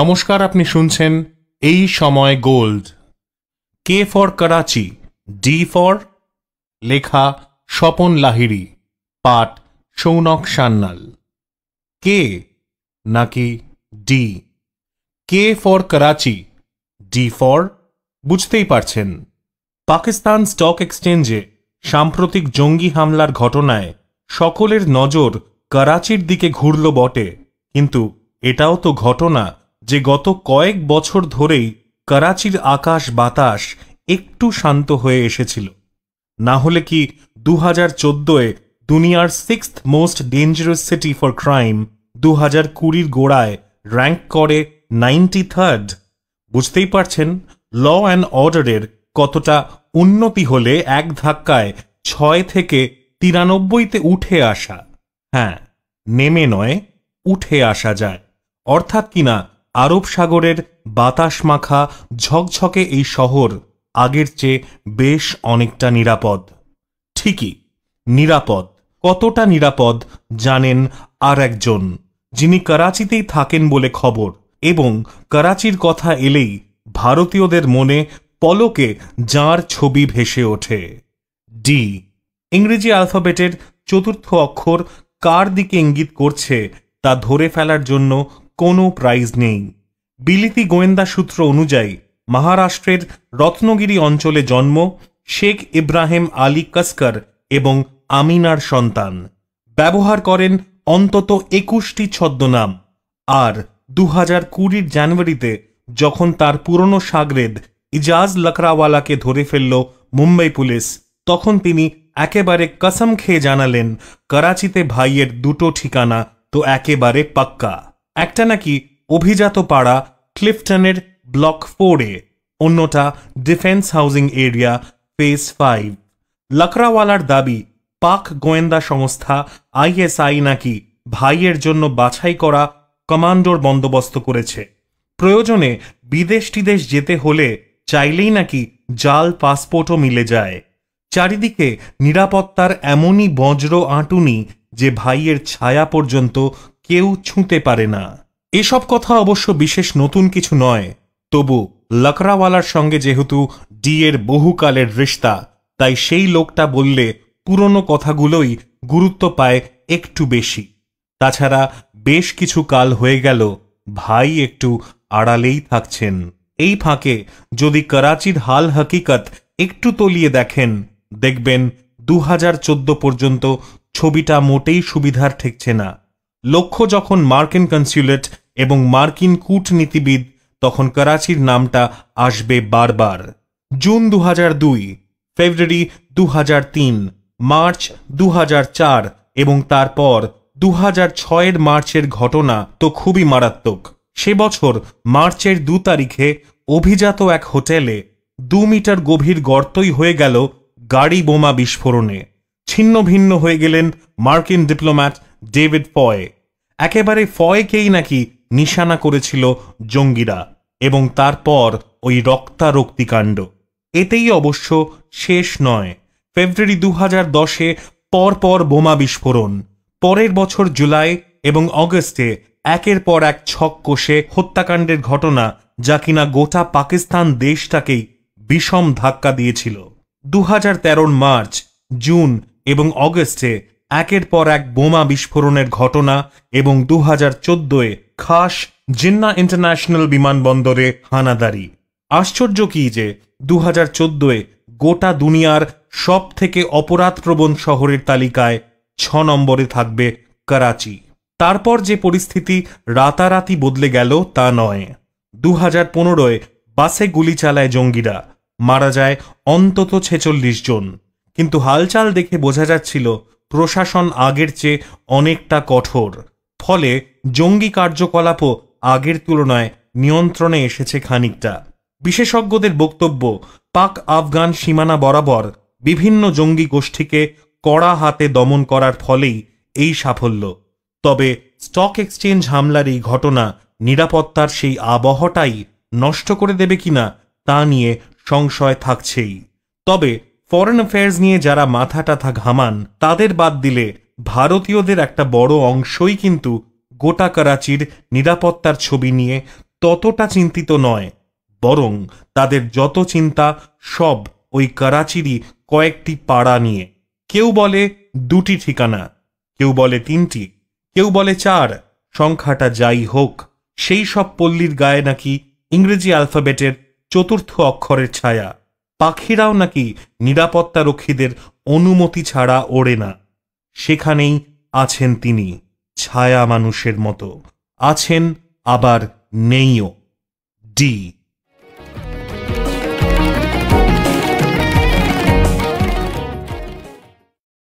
নমস্কার আপনি শুনছেন এই সময় gold K for Karachi D for লেখা স্বপন লাহিড়ি পাঠ সৌনক সান্নাল কে নাকি D K for Karachi D for বুঝতেই পারছেন পাকিস্তান স্টক এক্সচেঞ্জে সাম্প্রতিক জঙ্গি হামলার ঘটনায় সকলের নজর করাচির দিকে ঘুরল বটে কিন্তু এটাও তো ঘটনা যে গত কয়েক বছর ধরেই করাচির আকাশ বাতাস একটু শান্ত হয়ে এসেছিল না হলে কি দু হাজার চোদ্দোয় দুনিয়ার six most dangerous city for crime দু হাজার কুড়ির গোড়ায় র্যাঙ্ক করে নাইনটি থার্ড বুঝতেই পারছেন ল অ্যান্ড অর্ডারের কতটা উন্নতি হলে এক ধাক্কায় ছয় থেকে তিরানব্বইতে উঠে আসা হ্যাঁ নেমে নয় উঠে আসা যায় অর্থাৎ কিনা আরব সাগরের বাতাস মাখা ঝকঝকে এই শহর আগের চেয়ে বেশ অনেকটা নিরাপদ ঠিকই নিরাপদ কতটা নিরাপদ জানেন আর একজন যিনি করাচিতেই থাকেন বলে খবর এবং করাচির কথা এলেই ভারতীয়দের মনে পলকে যাঁর ছবি ভেসে ওঠে ডি ইংরেজি আলফাবেটের চতুর্থ অক্ষর কার দিকে ইঙ্গিত করছে তা ধরে ফেলার জন্য কোনো প্রাইজ নেই বিলিতি গোয়েন্দা সূত্র অনুযায়ী মহারাষ্ট্রের রত্নগিরি অঞ্চলে জন্ম শেখ ইব্রাহিম আলী কাস্কর এবং আমিনার সন্তান ব্যবহার করেন অন্তত একুশটি ছদ্মনাম আর দু হাজার কুড়ির জানুয়ারিতে যখন তার পুরনো সাগরেদ ইজাজ লকরাওয়ালাকে ধরে ফেলল মুম্বাই পুলিশ তখন তিনি একেবারে কসম খেয়ে জানালেন করাচিতে ভাইয়ের দুটো ঠিকানা তো একেবারে পাক্কা একটা নাকি অভিজাত পাড়া ক্লিফটনের ব্লক ফোরে অন্যটা defence housing area phase five লকরাওয়ালার দাবি পাক গোয়েন্দা সংস্থা আইএসআই নাকি ভাইয়ের জন্য বাছাই করা কমান্ডোর বন্দোবস্ত করেছে প্রয়োজনে বিদেশটি দেশ যেতে হলে চাইলেই নাকি জাল পাসপোর্টও মিলে যায় চারিদিকে নিরাপত্তার এমনই বজ্র আঁটুনি যে ভাইয়ের ছায়া পর্যন্ত কেউ ছুঁতে পারে না এসব কথা অবশ্য বিশেষ নতুন কিছু নয় তবু লকরাওয়ালার সঙ্গে যেহেতু ডি এর বহুকালের রিস্তা তাই সেই লোকটা বললে পুরনো কথাগুলোই গুরুত্ব পায় একটু বেশি তাছাড়া বেশ কিছু কাল হয়ে গেল ভাই একটু আড়ালেই থাকছেন এই ফাঁকে যদি করাচির হাল হকিকত একটু তলিয়ে দেখেন দেখবেন দু পর্যন্ত ছবিটা মোটেই সুবিধার ঠেকছে না লক্ষ্য যখন মার্কিন কনসিউলেট এবং মার্কিন কূটনীতিবিদ তখন করাচির নামটা আসবে বারবার জুন দু দুই ফেব্রুয়ারি দু তিন মার্চ দু চার এবং তারপর দু ছয়ের মার্চের ঘটনা তো খুবই মারাত্মক সে বছর মার্চের দু তারিখে অভিজাত এক হোটেলে দু মিটার গভীর গর্তই হয়ে গেল গাড়ি বোমা বিস্ফোরণে ছিন্ন ভিন্ন হয়ে গেলেন মার্কিন ডিপ্লোম্যাট ডেভিড পয় একেবারে ফয়কেই নাকি নিশানা করেছিল জঙ্গিরা এবং তারপর ওই রক্তারক্তিকাণ্ড এতেই অবশ্য শেষ নয় ফেব্রুয়ারি দু হাজার দশে পরপর বোমা বিস্ফোরণ পরের বছর জুলাই এবং অগস্টে একের পর এক ছক কষে হত্যাকাণ্ডের ঘটনা যা কিনা গোটা পাকিস্তান দেশটাকেই বিষম ধাক্কা দিয়েছিল দু হাজার মার্চ জুন এবং অগস্টে একের পর এক বোমা বিস্ফোরণের ঘটনা এবং দু হাজার চোদ্দোয় খাস জিন্না ইন্টারন্যাশনাল বিমানবন্দরে হানাদারি আশ্চর্য কি যে দু হাজার চোদ্দোয় গোটা দুনিয়ার সব থেকে অপরাধপ্রবণ শহরের তালিকায় ছ নম্বরে থাকবে করাচি তারপর যে পরিস্থিতি রাতারাতি বদলে গেল তা নয় দু হাজার পনেরোয় বাসে গুলি চালায় জঙ্গিরা মারা যায় অন্তত ছেচল্লিশ জন কিন্তু হালচাল দেখে বোঝা যাচ্ছিল প্রশাসন আগের চেয়ে অনেকটা কঠোর ফলে জঙ্গি কার্যকলাপও আগের তুলনায় নিয়ন্ত্রণে এসেছে খানিকটা বিশেষজ্ঞদের বক্তব্য পাক আফগান সীমানা বরাবর বিভিন্ন জঙ্গি গোষ্ঠীকে কড়া হাতে দমন করার ফলেই এই সাফল্য তবে স্টক এক্সচেঞ্জ হামলার এই ঘটনা নিরাপত্তার সেই আবহটাই নষ্ট করে দেবে কিনা তা নিয়ে সংশয় থাকছেই তবে ফরেন অ্যাফেয়ার্স নিয়ে যারা মাথা টাথা ঘামান তাদের বাদ দিলে ভারতীয়দের একটা বড় অংশই কিন্তু গোটা করাচির নিরাপত্তার ছবি নিয়ে ততটা চিন্তিত নয় বরং তাদের যত চিন্তা সব ওই করাচিরই কয়েকটি পাড়া নিয়ে কেউ বলে দুটি ঠিকানা কেউ বলে তিনটি কেউ বলে চার সংখ্যাটা যাই হোক সেই সব পল্লীর গায়ে নাকি ইংরেজি অ্যালফাবেটের চতুর্থ অক্ষরের ছায়া পাখিরাও নাকি নিরাপত্তা রক্ষীদের অনুমতি ছাড়া ওড়ে না সেখানেই আছেন তিনি ছায়া মানুষের মতো আছেন আবার নেইও ডি